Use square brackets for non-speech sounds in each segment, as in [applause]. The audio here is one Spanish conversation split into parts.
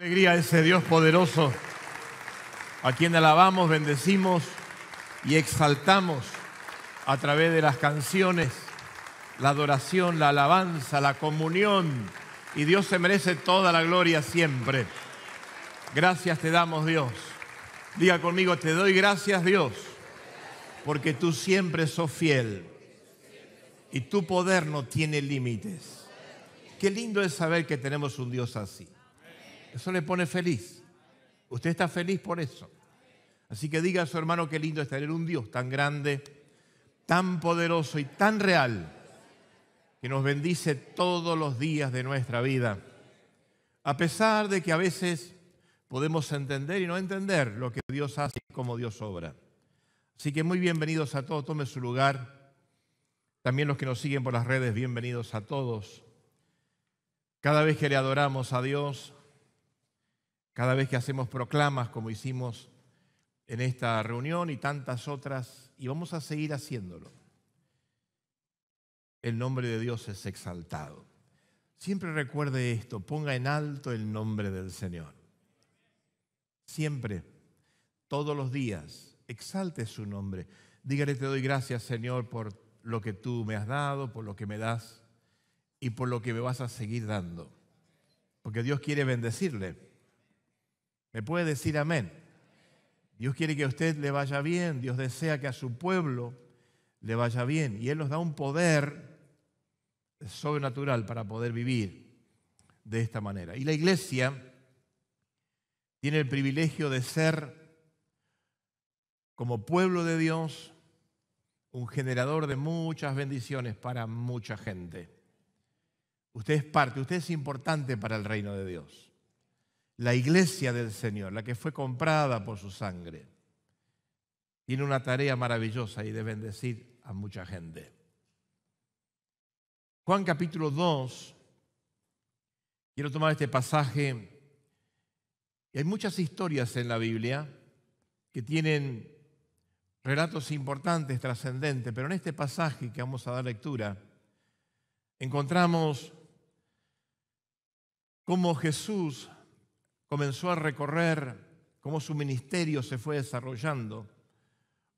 Alegría ese Dios poderoso, a quien alabamos, bendecimos y exaltamos a través de las canciones, la adoración, la alabanza, la comunión. Y Dios se merece toda la gloria siempre. Gracias te damos Dios. Diga conmigo, te doy gracias Dios, porque tú siempre sos fiel y tu poder no tiene límites. Qué lindo es saber que tenemos un Dios así. Eso le pone feliz. Usted está feliz por eso. Así que diga a su hermano qué lindo es tener un Dios tan grande, tan poderoso y tan real, que nos bendice todos los días de nuestra vida. A pesar de que a veces podemos entender y no entender lo que Dios hace y cómo Dios obra. Así que muy bienvenidos a todos, tome su lugar. También los que nos siguen por las redes, bienvenidos a todos. Cada vez que le adoramos a Dios, cada vez que hacemos proclamas, como hicimos en esta reunión y tantas otras, y vamos a seguir haciéndolo, el nombre de Dios es exaltado. Siempre recuerde esto, ponga en alto el nombre del Señor. Siempre, todos los días, exalte su nombre. Dígale, te doy gracias Señor por lo que tú me has dado, por lo que me das y por lo que me vas a seguir dando. Porque Dios quiere bendecirle. ¿Me puede decir amén? Dios quiere que a usted le vaya bien, Dios desea que a su pueblo le vaya bien y Él nos da un poder sobrenatural para poder vivir de esta manera. Y la iglesia tiene el privilegio de ser como pueblo de Dios un generador de muchas bendiciones para mucha gente. Usted es parte, usted es importante para el reino de Dios la iglesia del Señor, la que fue comprada por su sangre, tiene una tarea maravillosa y de bendecir a mucha gente. Juan capítulo 2, quiero tomar este pasaje. Hay muchas historias en la Biblia que tienen relatos importantes, trascendentes, pero en este pasaje que vamos a dar lectura, encontramos cómo Jesús comenzó a recorrer, cómo su ministerio se fue desarrollando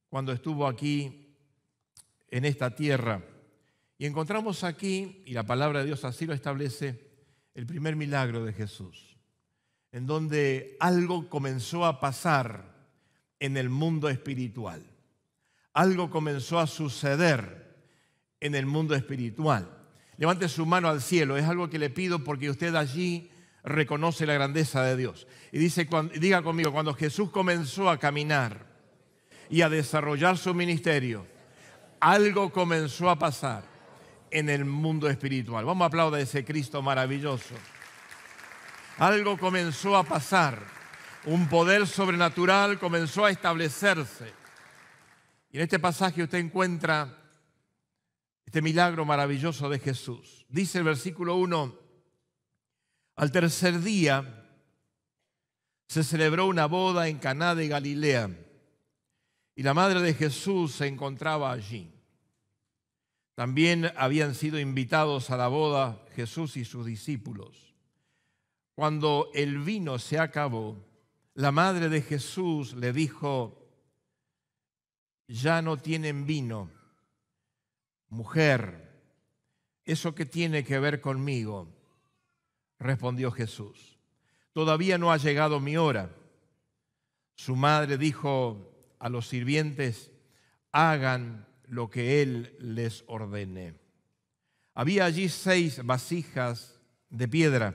cuando estuvo aquí en esta tierra. Y encontramos aquí, y la palabra de Dios así lo establece, el primer milagro de Jesús, en donde algo comenzó a pasar en el mundo espiritual. Algo comenzó a suceder en el mundo espiritual. Levante su mano al cielo, es algo que le pido porque usted allí reconoce la grandeza de Dios. Y dice, diga conmigo, cuando Jesús comenzó a caminar y a desarrollar su ministerio, algo comenzó a pasar en el mundo espiritual. Vamos a aplaudir a ese Cristo maravilloso. Algo comenzó a pasar. Un poder sobrenatural comenzó a establecerse. Y en este pasaje usted encuentra este milagro maravilloso de Jesús. Dice el versículo 1, al tercer día se celebró una boda en Caná de Galilea y la madre de Jesús se encontraba allí. También habían sido invitados a la boda Jesús y sus discípulos. Cuando el vino se acabó, la madre de Jesús le dijo, ya no tienen vino. Mujer, ¿eso qué tiene que ver conmigo? respondió Jesús, todavía no ha llegado mi hora. Su madre dijo a los sirvientes, hagan lo que él les ordene. Había allí seis vasijas de piedra,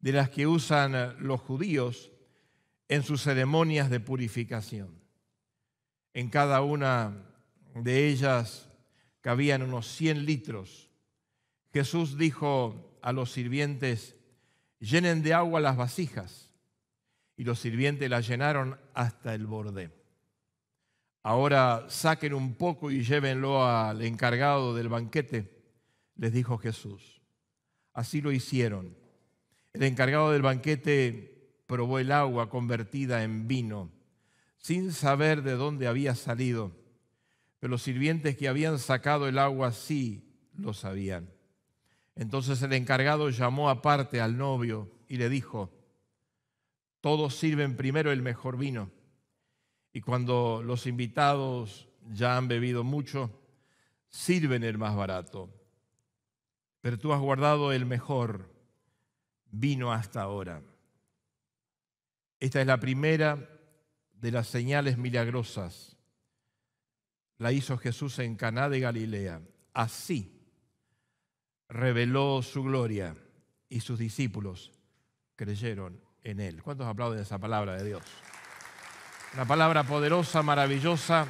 de las que usan los judíos en sus ceremonias de purificación. En cada una de ellas cabían unos 100 litros. Jesús dijo a los sirvientes, llenen de agua las vasijas. Y los sirvientes las llenaron hasta el borde. Ahora saquen un poco y llévenlo al encargado del banquete, les dijo Jesús. Así lo hicieron. El encargado del banquete probó el agua convertida en vino, sin saber de dónde había salido, pero los sirvientes que habían sacado el agua sí lo sabían. Entonces el encargado llamó aparte al novio y le dijo, todos sirven primero el mejor vino. Y cuando los invitados ya han bebido mucho, sirven el más barato. Pero tú has guardado el mejor vino hasta ahora. Esta es la primera de las señales milagrosas. La hizo Jesús en Caná de Galilea. Así reveló su gloria y sus discípulos creyeron en él. ¿Cuántos aplauden esa palabra de Dios? Una palabra poderosa, maravillosa,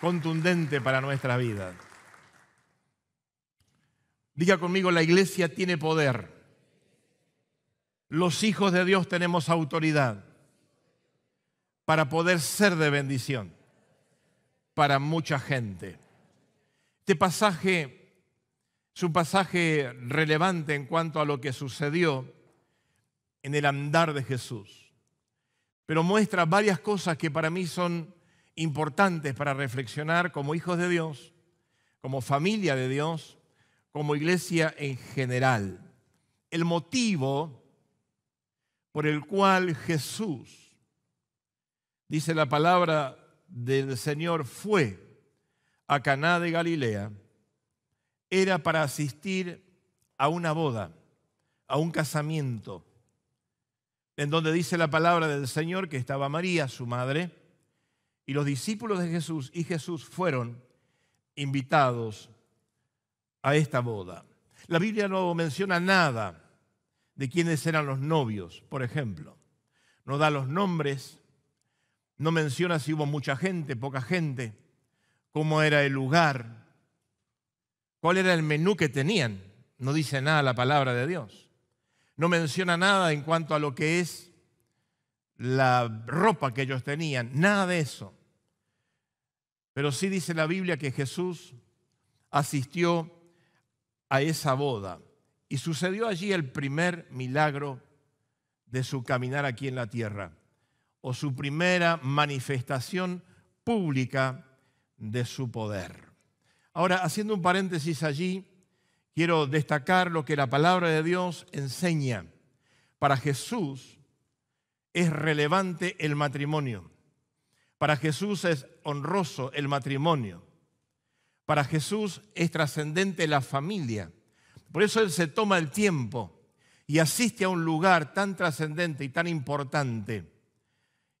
contundente para nuestra vida. Diga conmigo, la iglesia tiene poder. Los hijos de Dios tenemos autoridad para poder ser de bendición para mucha gente. Este pasaje es un pasaje relevante en cuanto a lo que sucedió en el andar de Jesús, pero muestra varias cosas que para mí son importantes para reflexionar como hijos de Dios, como familia de Dios, como iglesia en general. El motivo por el cual Jesús, dice la palabra del Señor, fue a Caná de Galilea era para asistir a una boda, a un casamiento, en donde dice la palabra del Señor que estaba María, su madre, y los discípulos de Jesús y Jesús fueron invitados a esta boda. La Biblia no menciona nada de quiénes eran los novios, por ejemplo. No da los nombres, no menciona si hubo mucha gente, poca gente, cómo era el lugar, cuál era el menú que tenían. No dice nada la palabra de Dios. No menciona nada en cuanto a lo que es la ropa que ellos tenían, nada de eso. Pero sí dice la Biblia que Jesús asistió a esa boda y sucedió allí el primer milagro de su caminar aquí en la tierra o su primera manifestación pública de su poder. Ahora, haciendo un paréntesis allí, quiero destacar lo que la palabra de Dios enseña. Para Jesús es relevante el matrimonio. Para Jesús es honroso el matrimonio. Para Jesús es trascendente la familia. Por eso Él se toma el tiempo y asiste a un lugar tan trascendente y tan importante.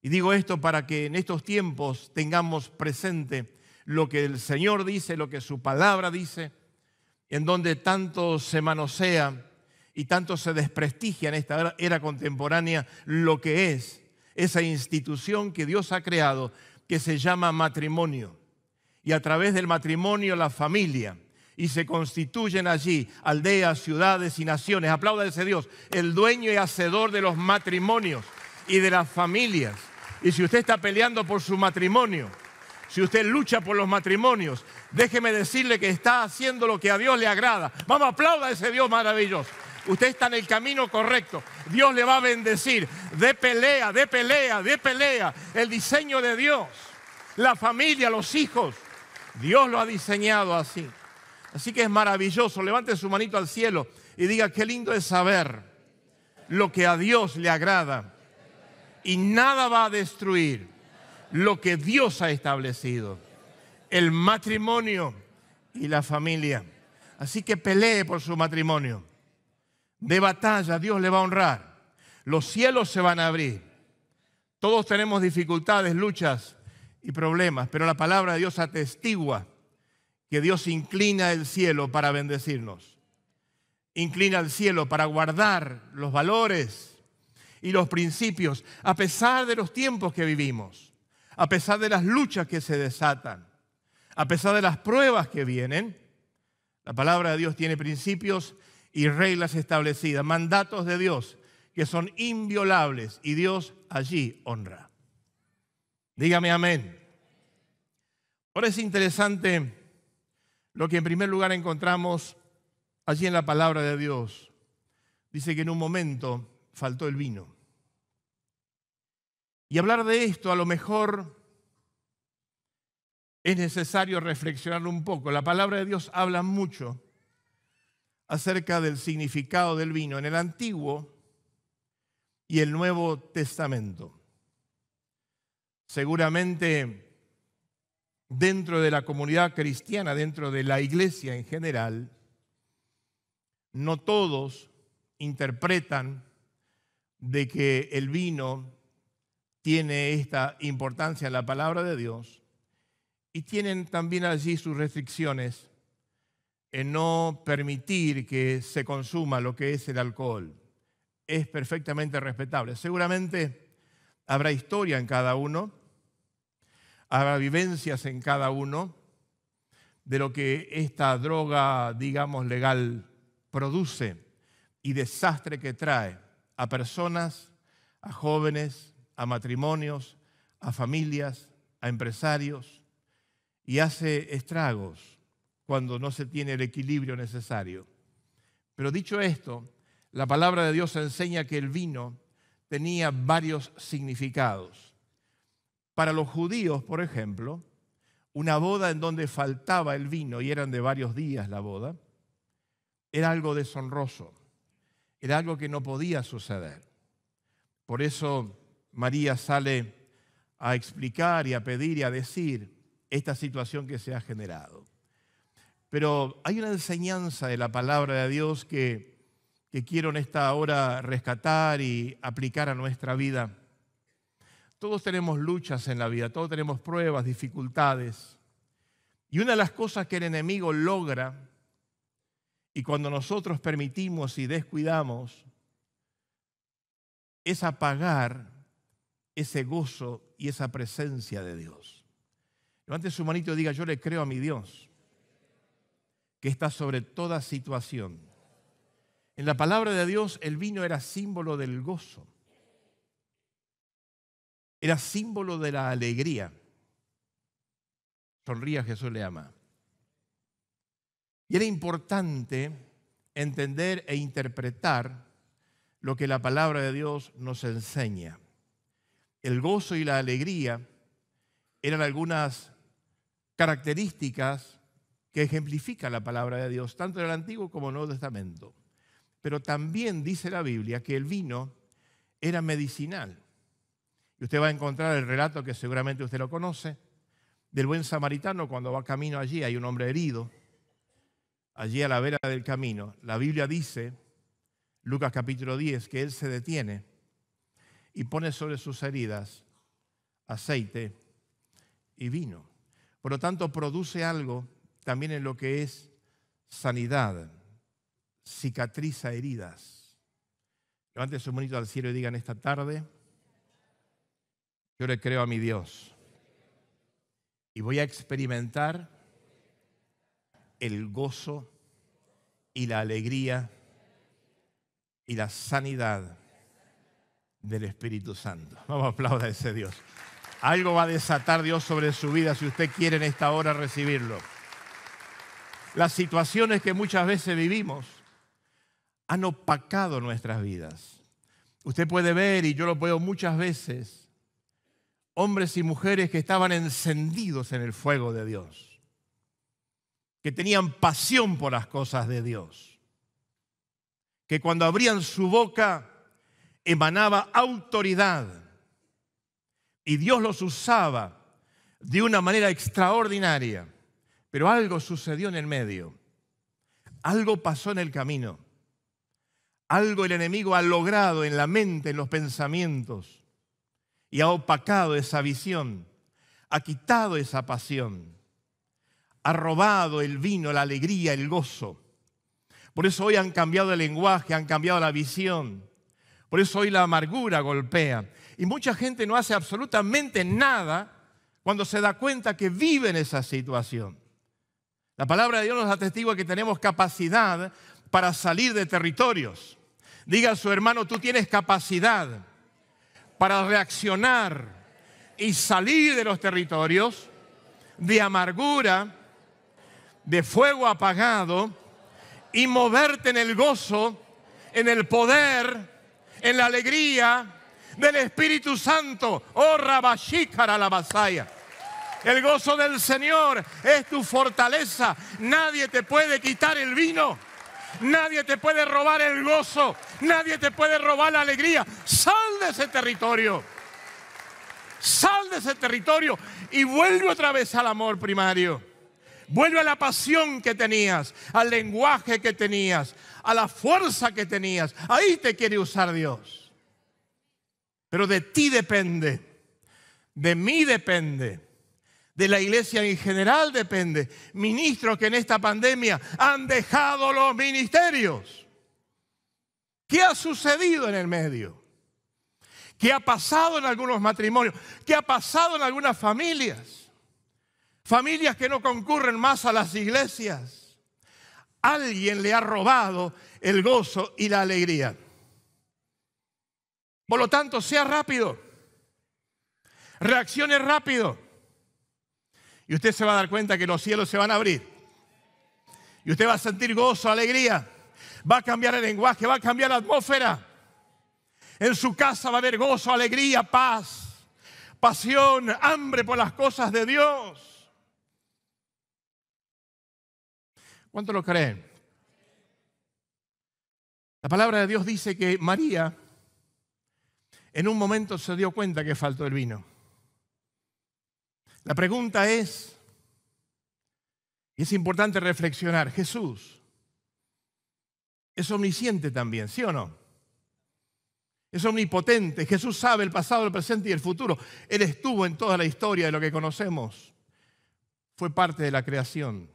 Y digo esto para que en estos tiempos tengamos presente lo que el Señor dice, lo que su palabra dice, en donde tanto se manosea y tanto se desprestigia en esta era contemporánea lo que es esa institución que Dios ha creado que se llama matrimonio. Y a través del matrimonio la familia. Y se constituyen allí aldeas, ciudades y naciones. Aplauda ese Dios, el dueño y hacedor de los matrimonios y de las familias. Y si usted está peleando por su matrimonio, si usted lucha por los matrimonios, déjeme decirle que está haciendo lo que a Dios le agrada. Vamos, aplauda a ese Dios maravilloso. Usted está en el camino correcto. Dios le va a bendecir. De pelea, de pelea, de pelea. El diseño de Dios. La familia, los hijos. Dios lo ha diseñado así. Así que es maravilloso. Levante su manito al cielo y diga, qué lindo es saber lo que a Dios le agrada. Y nada va a destruir lo que Dios ha establecido, el matrimonio y la familia. Así que pelee por su matrimonio. De batalla Dios le va a honrar. Los cielos se van a abrir. Todos tenemos dificultades, luchas y problemas, pero la palabra de Dios atestigua que Dios inclina el cielo para bendecirnos. Inclina el cielo para guardar los valores y los principios a pesar de los tiempos que vivimos a pesar de las luchas que se desatan, a pesar de las pruebas que vienen. La palabra de Dios tiene principios y reglas establecidas, mandatos de Dios que son inviolables y Dios allí honra. Dígame amén. Ahora es interesante lo que en primer lugar encontramos allí en la palabra de Dios. Dice que en un momento faltó el vino. Y hablar de esto a lo mejor es necesario reflexionar un poco. La palabra de Dios habla mucho acerca del significado del vino en el Antiguo y el Nuevo Testamento. Seguramente dentro de la comunidad cristiana, dentro de la iglesia en general, no todos interpretan de que el vino tiene esta importancia en la palabra de Dios y tienen también allí sus restricciones en no permitir que se consuma lo que es el alcohol. Es perfectamente respetable. Seguramente habrá historia en cada uno, habrá vivencias en cada uno de lo que esta droga, digamos, legal produce y desastre que trae a personas, a jóvenes, a matrimonios, a familias, a empresarios y hace estragos cuando no se tiene el equilibrio necesario. Pero dicho esto, la palabra de Dios enseña que el vino tenía varios significados. Para los judíos, por ejemplo, una boda en donde faltaba el vino y eran de varios días la boda, era algo deshonroso, era algo que no podía suceder. Por eso María sale a explicar y a pedir y a decir esta situación que se ha generado. Pero hay una enseñanza de la palabra de Dios que, que quiero en esta hora rescatar y aplicar a nuestra vida. Todos tenemos luchas en la vida, todos tenemos pruebas, dificultades. Y una de las cosas que el enemigo logra, y cuando nosotros permitimos y descuidamos, es apagar ese gozo y esa presencia de Dios. Levante su manito y diga, yo le creo a mi Dios, que está sobre toda situación. En la palabra de Dios el vino era símbolo del gozo, era símbolo de la alegría. Sonría, Jesús le ama. Y era importante entender e interpretar lo que la palabra de Dios nos enseña el gozo y la alegría eran algunas características que ejemplifica la palabra de Dios, tanto en el Antiguo como en el Nuevo Testamento. Pero también dice la Biblia que el vino era medicinal. Y usted va a encontrar el relato que seguramente usted lo conoce, del buen samaritano cuando va camino allí, hay un hombre herido, allí a la vera del camino. La Biblia dice, Lucas capítulo 10, que él se detiene y pone sobre sus heridas aceite y vino. Por lo tanto, produce algo también en lo que es sanidad, cicatriza heridas. Levanten su manito al cielo y digan esta tarde, yo le creo a mi Dios y voy a experimentar el gozo y la alegría y la sanidad del Espíritu Santo. [laughs] Vamos a aplaudir a ese Dios. Algo va a desatar Dios sobre su vida si usted quiere en esta hora recibirlo. Las situaciones que muchas veces vivimos han opacado nuestras vidas. Usted puede ver, y yo lo veo muchas veces, hombres y mujeres que estaban encendidos en el fuego de Dios, que tenían pasión por las cosas de Dios, que cuando abrían su boca emanaba autoridad y Dios los usaba de una manera extraordinaria. Pero algo sucedió en el medio, algo pasó en el camino, algo el enemigo ha logrado en la mente, en los pensamientos, y ha opacado esa visión, ha quitado esa pasión, ha robado el vino, la alegría, el gozo. Por eso hoy han cambiado el lenguaje, han cambiado la visión, por eso hoy la amargura golpea. Y mucha gente no hace absolutamente nada cuando se da cuenta que vive en esa situación. La palabra de Dios nos atestigua que tenemos capacidad para salir de territorios. Diga a su hermano, tú tienes capacidad para reaccionar y salir de los territorios de amargura, de fuego apagado y moverte en el gozo, en el poder en la alegría del Espíritu Santo. Oh la Masaya. El gozo del Señor es tu fortaleza. Nadie te puede quitar el vino. Nadie te puede robar el gozo. Nadie te puede robar la alegría. Sal de ese territorio. Sal de ese territorio y vuelve otra vez al amor primario. Vuelve a la pasión que tenías, al lenguaje que tenías, a la fuerza que tenías. Ahí te quiere usar Dios. Pero de ti depende, de mí depende, de la iglesia en general depende. Ministros que en esta pandemia han dejado los ministerios. ¿Qué ha sucedido en el medio? ¿Qué ha pasado en algunos matrimonios? ¿Qué ha pasado en algunas familias? Familias que no concurren más a las iglesias alguien le ha robado el gozo y la alegría. Por lo tanto, sea rápido. Reaccione rápido. Y usted se va a dar cuenta que los cielos se van a abrir. Y usted va a sentir gozo, alegría. Va a cambiar el lenguaje, va a cambiar la atmósfera. En su casa va a haber gozo, alegría, paz, pasión, hambre por las cosas de Dios. ¿Cuánto lo creen? La palabra de Dios dice que María en un momento se dio cuenta que faltó el vino. La pregunta es, y es importante reflexionar, Jesús es omnisciente también, ¿sí o no? Es omnipotente, Jesús sabe el pasado, el presente y el futuro. Él estuvo en toda la historia de lo que conocemos, fue parte de la creación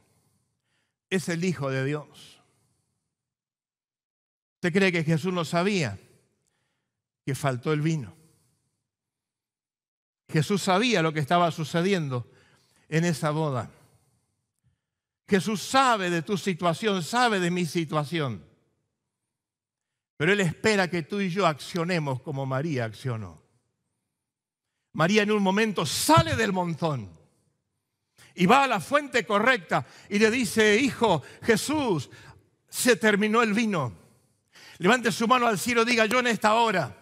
es el Hijo de Dios. ¿Usted cree que Jesús no sabía que faltó el vino? Jesús sabía lo que estaba sucediendo en esa boda. Jesús sabe de tu situación, sabe de mi situación. Pero Él espera que tú y yo accionemos como María accionó. María en un momento sale del montón y va a la fuente correcta y le dice, hijo, Jesús, se terminó el vino. Levante su mano al cielo, diga yo en esta hora.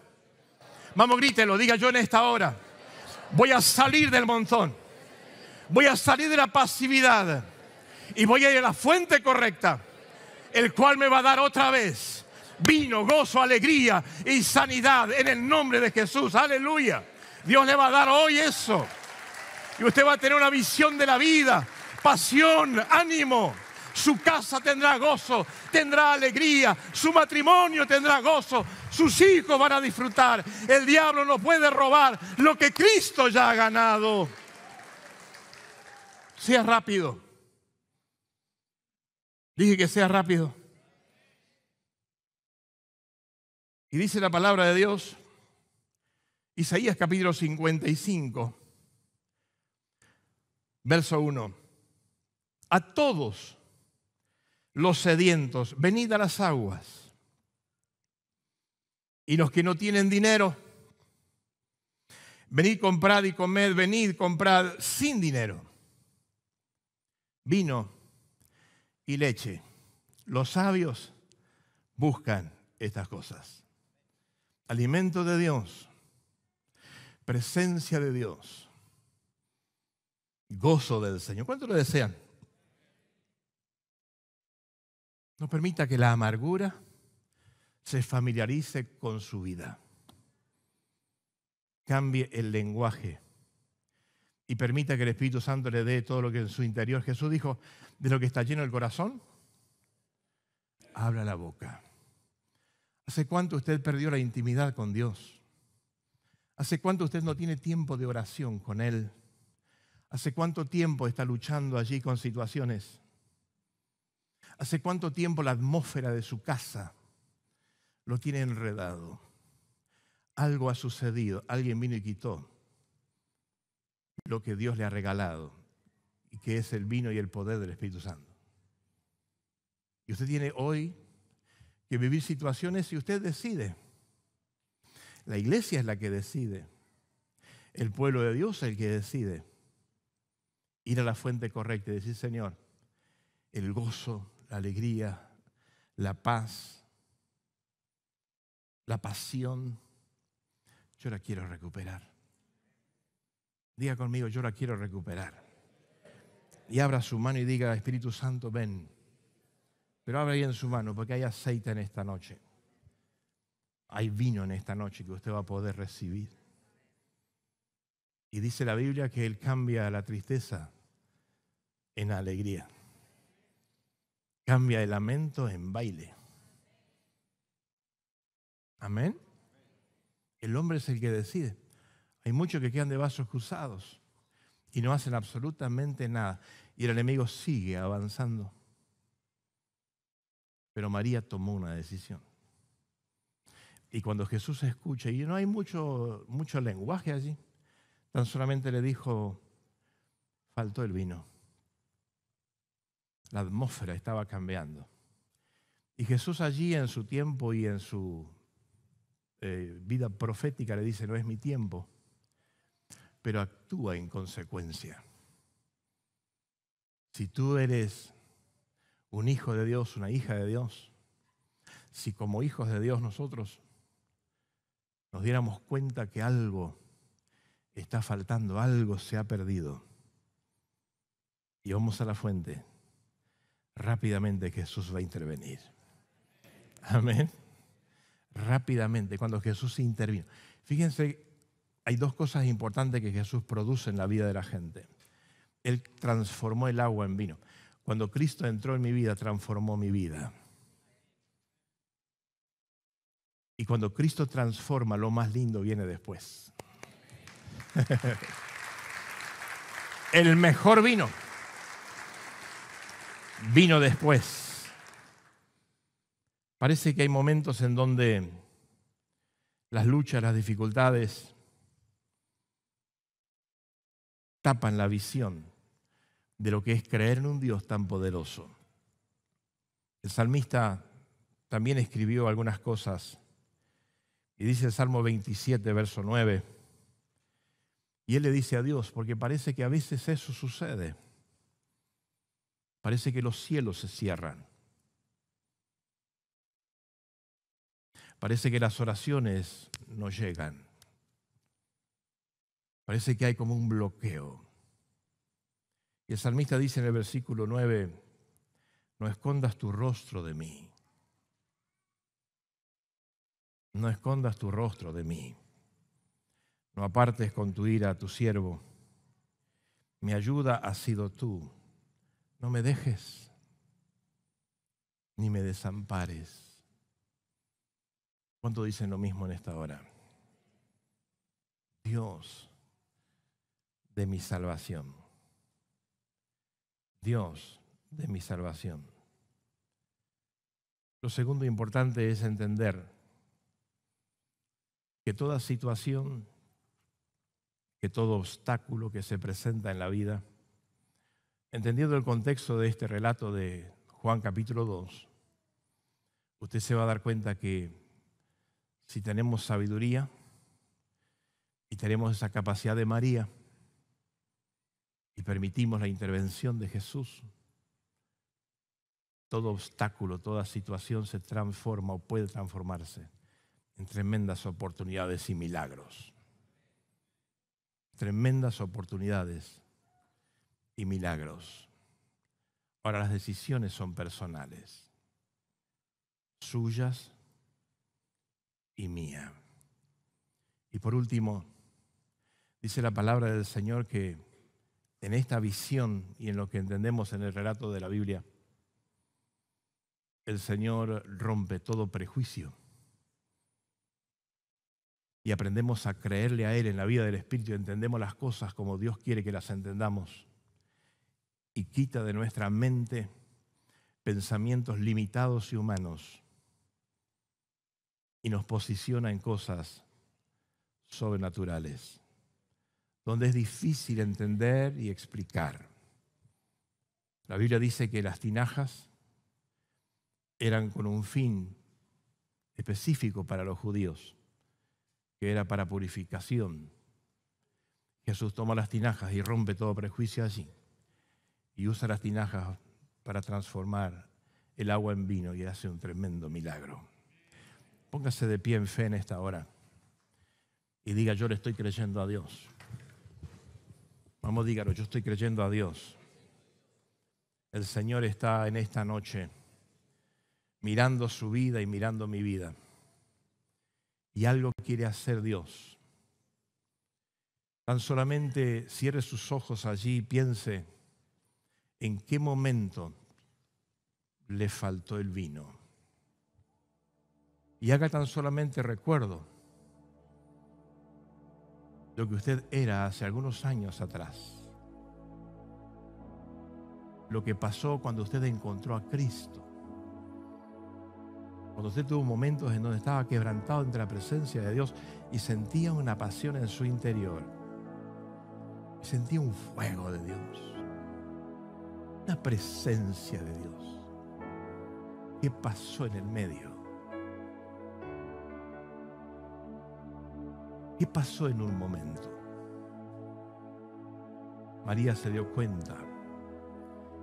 Vamos, grítelo, diga yo en esta hora. Voy a salir del monzón. Voy a salir de la pasividad. Y voy a ir a la fuente correcta, el cual me va a dar otra vez vino, gozo, alegría y sanidad en el nombre de Jesús. Aleluya. Dios le va a dar hoy eso y usted va a tener una visión de la vida, pasión, ánimo. Su casa tendrá gozo, tendrá alegría, su matrimonio tendrá gozo, sus hijos van a disfrutar. El diablo no puede robar lo que Cristo ya ha ganado. Sea rápido. Dije que sea rápido. Y dice la palabra de Dios, Isaías capítulo 55. Verso 1. A todos los sedientos, venid a las aguas. Y los que no tienen dinero, venid, comprad y comed, venid, comprad sin dinero. Vino y leche. Los sabios buscan estas cosas. Alimento de Dios, presencia de Dios gozo del Señor. ¿Cuánto lo desean? No permita que la amargura se familiarice con su vida. Cambie el lenguaje y permita que el Espíritu Santo le dé todo lo que en su interior. Jesús dijo, de lo que está lleno el corazón, habla la boca. ¿Hace cuánto usted perdió la intimidad con Dios? ¿Hace cuánto usted no tiene tiempo de oración con Él? ¿Hace cuánto tiempo está luchando allí con situaciones? ¿Hace cuánto tiempo la atmósfera de su casa lo tiene enredado? Algo ha sucedido, alguien vino y quitó lo que Dios le ha regalado, y que es el vino y el poder del Espíritu Santo. Y usted tiene hoy que vivir situaciones y usted decide. La iglesia es la que decide. El pueblo de Dios es el que decide ir a la fuente correcta y decir, Señor, el gozo, la alegría, la paz, la pasión, yo la quiero recuperar. Diga conmigo, yo la quiero recuperar. Y abra su mano y diga, Espíritu Santo, ven. Pero abra bien su mano porque hay aceite en esta noche. Hay vino en esta noche que usted va a poder recibir. Y dice la Biblia que Él cambia la tristeza en alegría. Cambia el lamento en baile. Amén. El hombre es el que decide. Hay muchos que quedan de vasos cruzados y no hacen absolutamente nada. Y el enemigo sigue avanzando. Pero María tomó una decisión. Y cuando Jesús escucha, y no hay mucho, mucho lenguaje allí, tan solamente le dijo, faltó el vino. La atmósfera estaba cambiando. Y Jesús allí en su tiempo y en su eh, vida profética le dice, no es mi tiempo, pero actúa en consecuencia. Si tú eres un hijo de Dios, una hija de Dios, si como hijos de Dios nosotros nos diéramos cuenta que algo está faltando, algo se ha perdido, y vamos a la fuente, rápidamente Jesús va a intervenir. Amén. Rápidamente, cuando Jesús intervino. Fíjense, hay dos cosas importantes que Jesús produce en la vida de la gente. Él transformó el agua en vino. Cuando Cristo entró en mi vida, transformó mi vida. Y cuando Cristo transforma, lo más lindo viene después. [laughs] el mejor vino vino después. Parece que hay momentos en donde las luchas, las dificultades tapan la visión de lo que es creer en un Dios tan poderoso. El salmista también escribió algunas cosas y dice el Salmo 27, verso 9, y él le dice a Dios, porque parece que a veces eso sucede Parece que los cielos se cierran. Parece que las oraciones no llegan. Parece que hay como un bloqueo. Y el salmista dice en el versículo 9, no escondas tu rostro de mí. No escondas tu rostro de mí. No apartes con tu ira a tu siervo. Mi ayuda ha sido tú no me dejes, ni me desampares. ¿Cuánto dicen lo mismo en esta hora? Dios de mi salvación. Dios de mi salvación. Lo segundo importante es entender que toda situación, que todo obstáculo que se presenta en la vida, entendiendo el contexto de este relato de Juan capítulo 2, usted se va a dar cuenta que si tenemos sabiduría y tenemos esa capacidad de María y permitimos la intervención de Jesús, todo obstáculo, toda situación se transforma o puede transformarse en tremendas oportunidades y milagros. Tremendas oportunidades y milagros. Ahora las decisiones son personales, suyas y mía. Y por último, dice la palabra del Señor que en esta visión y en lo que entendemos en el relato de la Biblia, el Señor rompe todo prejuicio. Y aprendemos a creerle a Él en la vida del Espíritu entendemos las cosas como Dios quiere que las entendamos y quita de nuestra mente pensamientos limitados y humanos y nos posiciona en cosas sobrenaturales, donde es difícil entender y explicar. La Biblia dice que las tinajas eran con un fin específico para los judíos, que era para purificación. Jesús toma las tinajas y rompe todo prejuicio allí y usa las tinajas para transformar el agua en vino y hace un tremendo milagro. Póngase de pie en fe en esta hora y diga, yo le estoy creyendo a Dios. Vamos, dígalo, yo estoy creyendo a Dios. El Señor está en esta noche mirando su vida y mirando mi vida. Y algo quiere hacer Dios. Tan solamente cierre sus ojos allí y piense en qué momento le faltó el vino. Y haga tan solamente recuerdo lo que usted era hace algunos años atrás. Lo que pasó cuando usted encontró a Cristo. Cuando usted tuvo momentos en donde estaba quebrantado entre la presencia de Dios y sentía una pasión en su interior. Sentía un fuego de Dios la presencia de Dios. ¿Qué pasó en el medio? ¿Qué pasó en un momento? María se dio cuenta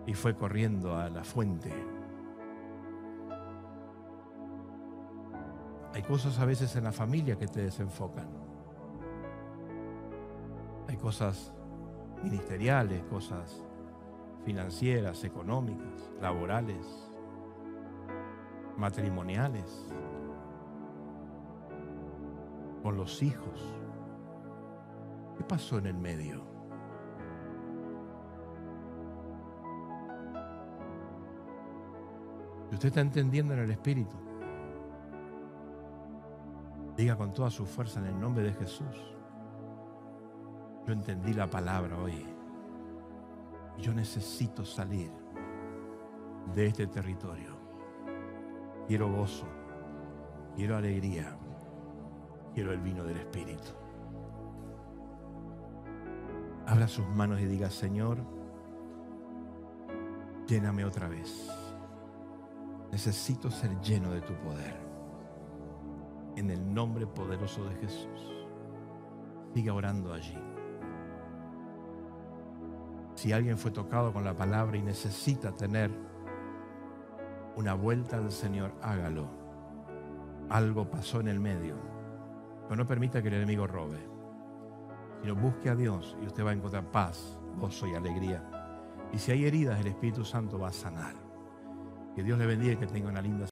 y fue corriendo a la fuente. Hay cosas a veces en la familia que te desenfocan. Hay cosas ministeriales, cosas financieras, económicas, laborales, matrimoniales, con los hijos. ¿Qué pasó en el medio? Si usted está entendiendo en el Espíritu. Diga con toda su fuerza en el nombre de Jesús. Yo entendí la palabra hoy yo necesito salir de este territorio. Quiero gozo, quiero alegría, quiero el vino del Espíritu. Abra sus manos y diga, Señor, lléname otra vez. Necesito ser lleno de tu poder. En el nombre poderoso de Jesús. Siga orando allí. Si alguien fue tocado con la palabra y necesita tener una vuelta al Señor, hágalo. Algo pasó en el medio. Pero no permita que el enemigo robe. Sino busque a Dios y usted va a encontrar paz, gozo y alegría. Y si hay heridas, el Espíritu Santo va a sanar. Que Dios le bendiga y que tenga una linda